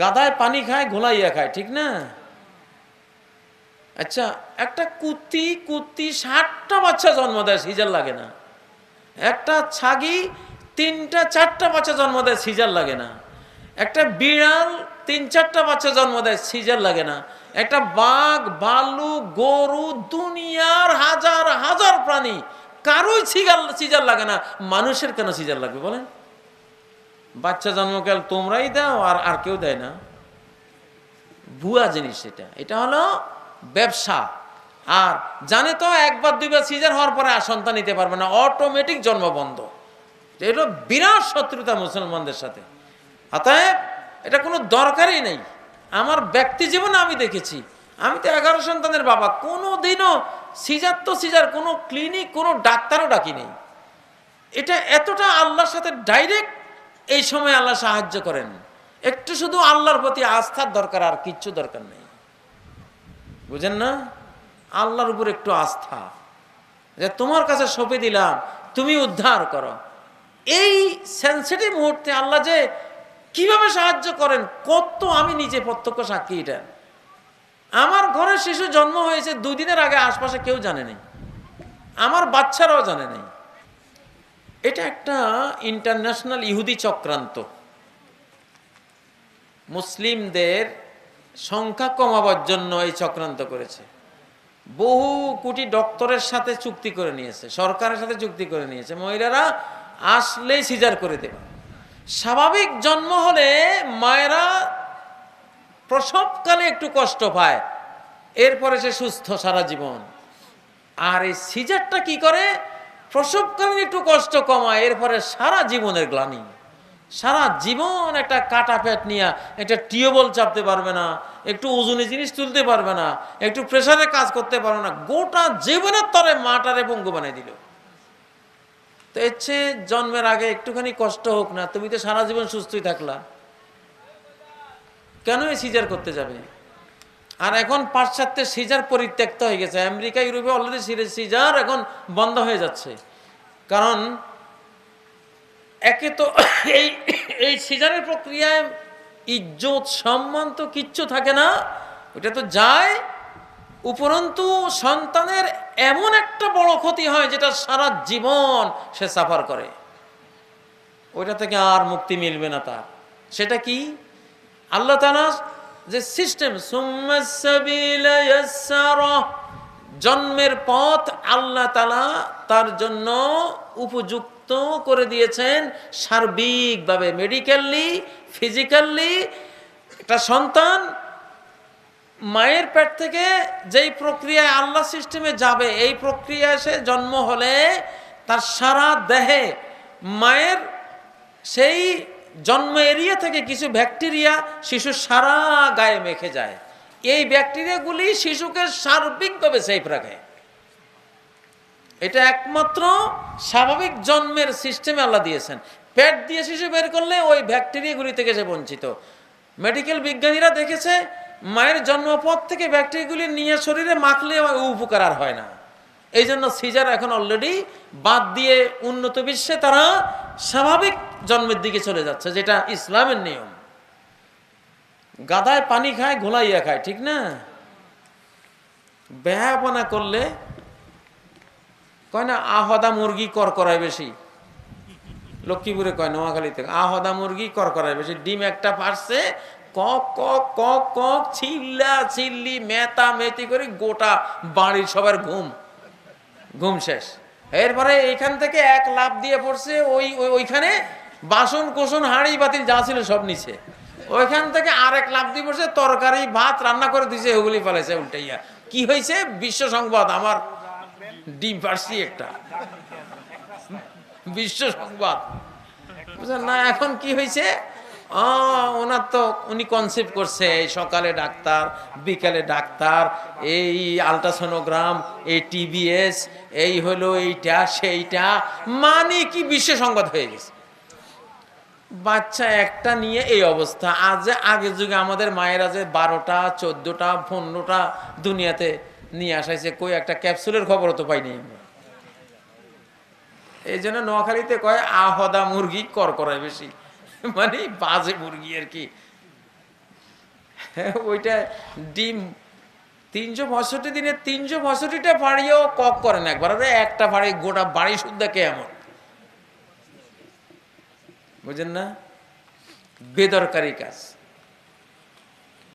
গাদায় পানি খায় ঘোলাইয়া খায় ঠিক না আচ্ছা একটা কুত্তি কুত্তি ষাটটা বাচ্চা জন্ম দেয় সিজার লাগে না একটা ছাগি তিনটা চারটা বাচ্চা জন্ম দেয় সিজার লাগে না একটা বিড়াল তিন চারটা বাচ্চা জন্ম দেয় সিজার লাগে না একটা বাঘ বালু গরু দুনিয়ার হাজার হাজার প্রাণী কারোই সিজার সিজার লাগে না মানুষের কেন সিজার লাগবে বলেন বাচ্চা জন্মকাল তোমরাই দাও আর আর কেউ দেয় না ভুয়া জিনিস এটা এটা হলো ব্যবসা আর জানে তো একবার দুইবার সিজার হওয়ার পরে আর সন্তান নিতে পারবে না অটোমেটিক জন্ম বন্ধ এটা বিরাট শত্রুতা মুসলমানদের সাথে অতএব এটা কোনো দরকারই নেই আমার ব্যক্তি জীবনে আমি দেখেছি আমি তো এগারো সন্তানের বাবা কোনো দিনও সিজার তো সিজার কোনো ক্লিনিক কোনো ডাক্তারও ডাকি নেই এটা এতটা আল্লাহর সাথে ডাইরেক্ট এই সময় আল্লাহ সাহায্য করেন একটু শুধু আল্লাহর প্রতি আস্থার দরকার আর কিচ্ছু দরকার নেই বুঝেন না আল্লাহর উপর একটু আস্থা যে তোমার কাছে সঁপে দিলাম তুমি উদ্ধার করো এই সেন্সিটিভ মুহূর্তে আল্লাহ যে কিভাবে সাহায্য করেন কত আমি নিজে প্রত্যক্ষ সাক্ষী এটা আমার ঘরে শিশু জন্ম হয়েছে দুদিনের আগে আশপাশে কেউ জানে নাই আমার বাচ্চারাও জানে নেই এটা একটা ইন্টারন্যাশনাল ইহুদি চক্রান্ত মুসলিমদের সংখ্যা কমাবার জন্য এই চক্রান্ত করেছে বহু কোটি ডক্টরের সাথে চুক্তি করে নিয়েছে সরকারের সাথে চুক্তি করে নিয়েছে মহিলারা আসলেই সিজার করে দেবে স্বাভাবিক জন্ম হলে মায়েরা প্রসবকালে একটু কষ্ট পায় এরপরে সে সুস্থ সারা জীবন আর এই সিজারটা কি করে প্রসবকালীন একটু কষ্ট কমায় এরপরে সারা জীবনের গ্লানি সারা জীবন একটা কাটা প্যাট নিয়ে একটা টিউবওয়েল চাপতে পারবে না একটু ওজনে জিনিস তুলতে পারবে না একটু প্রেশারে কাজ করতে পারবে না গোটা জীবনের তরে মাটারে পঙ্গু বানিয়ে দিল তো এর চেয়ে জন্মের আগে একটুখানি কষ্ট হোক না তুমি তো সারা জীবন সুস্থই থাকলা কেন সিজার করতে যাবে আর এখন পাশ্চাত্যে সিজার পরিত্যক্ত হয়ে গেছে আমেরিকা ইউরোপে অলরেডি সিজার এখন বন্ধ হয়ে যাচ্ছে কারণ একে তো এই এই সিজারের প্রক্রিয়ায় ইজ্জত সম্মান তো কিচ্ছু থাকে না ওটা তো যায় উপরন্তু সন্তানের এমন একটা বড় ক্ষতি হয় যেটা সারা জীবন সে সাফার করে ওইটা থেকে আর মুক্তি মিলবে না তার সেটা কি আল্লাহ তালা যে সিস্টেম জন্মের পথ আল্লাহ তালা তার জন্য উপযুক্ত করে দিয়েছেন সার্বিকভাবে মেডিকেললি ফিজিক্যালি একটা সন্তান মায়ের পেট থেকে যেই প্রক্রিয়ায় আল্লাহ সিস্টেমে যাবে এই প্রক্রিয়ায় সে জন্ম হলে তার সারা দেহে মায়ের সেই জন্ম এরিয়া থেকে কিছু ব্যাকটেরিয়া শিশু সারা গায়ে মেখে যায় এই ব্যাকটেরিয়াগুলি শিশুকে সার্বিকভাবে সেফ রাখে এটা একমাত্র স্বাভাবিক জন্মের সিস্টেমে আল্লাহ দিয়েছেন পেট দিয়ে শিশু বের করলে ওই ব্যাকটেরিয়াগুলি থেকে সে বঞ্চিত মেডিকেল বিজ্ঞানীরা দেখেছে মায়ের জন্মপথ থেকে ব্যাকটেরিয়াগুলি নিয়ে শরীরে মাখলে উপকার আর হয় না এই জন্য সিজার এখন অলরেডি বাদ দিয়ে উন্নত বিশ্বে তারা স্বাভাবিক জন্মের দিকে চলে যাচ্ছে যেটা ইসলামের নিয়ম গাদায় পানি খায় ঘোলাইয়া খায় ঠিক না ব্যাপনা করলে কয় না আহদা মুরগি কর করায় বেশি লক্ষ্মীপুরে কয় নোয়াখালীতে আহদা মুরগি কর করায় বেশি ডিম একটা পারছে কক কক কক ছিল্লা ছিল্লি মেতা মেতি করে গোটা বাড়ির সবার ঘুম ঘুম শেষ এরপরে এখান থেকে এক লাভ দিয়ে পড়ছে ওই ওইখানে বাসন কোসন হাঁড়ি বাতিল যা ছিল সব নিচে ওইখান থেকে আর এক লাভ দিয়ে বসে তরকারি ভাত রান্না করে দিছে হুগলি ফেলেছে উল্টাইয়া কি হয়েছে বিশ্ব সংবাদ আমার ডিম পার্সি একটা বিশ্ব সংবাদ বুঝলেন না এখন কি হয়েছে ওনার তো উনি কনসেপ্ট করছে সকালে ডাক্তার বিকালে ডাক্তার এই আলট্রাসোনোগ্রাম এই টিবিএস এই হলো এইটা সেইটা মানে কি বিশ্ব সংবাদ হয়ে গেছে বাচ্চা একটা নিয়ে এই অবস্থা আজ যে আগের যুগে আমাদের মায়েরা যে বারোটা চোদ্দোটা পনেরোটা দুনিয়াতে নিয়ে আসাইছে কই একটা ক্যাপসুলের খবর তো পাইনি এই জন্য নোয়াখালীতে কয় আহদা মুরগি কর করায় বেশি মানে বাজে মুরগি আর কি ওইটা ডিম তিনশো পঁয়ষট্টি দিনে তিনশো পঁয়ষট্টিটা ফাড়িয়েও কক করেন একবার একটা ফাড়ি গোটা বাড়ি শুদ্ধা কে এমন বুঝেন না বেদরকারি কাজ